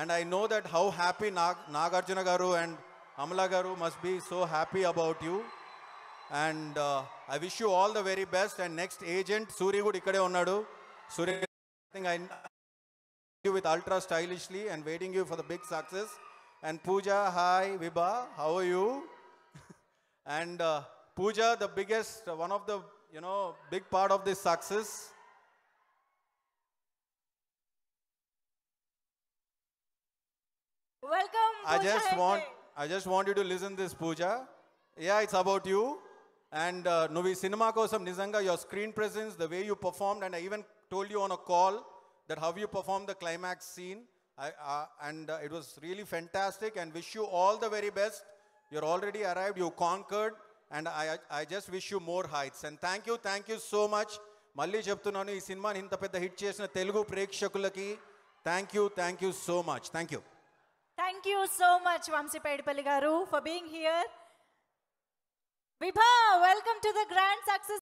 And I know that how happy Nag Nagarjuna garu and Amala garu must be so happy about you and I wish you all the very best and next agent Surya కూడా ఇక్కడే ఉన్నాడు Surya I with ultra stylishly and waiting you for the big success and Pooja hi Vibha how you and Pooja the biggest one of the you know big part of this success Welcome. I just want I just want you to listen this puja. Yeah, it's about you. And uh, Novi Cinema Kosam Nizanga, your screen presence, the way you performed, and I even told you on a call that how you performed the climax scene. Uh, and uh, it was really fantastic and wish you all the very best. You're already arrived, you conquered, and I, I, just wish you more heights. And thank you, thank you so much. Malli Jabtunanu, Isinman Hintapeta Hitches, Telugu Prekshakulaki. Thank you, thank you so much. Thank you. Thank you so much, Vamsi Paidipalli for being here. Vibha, welcome to the Grand Success.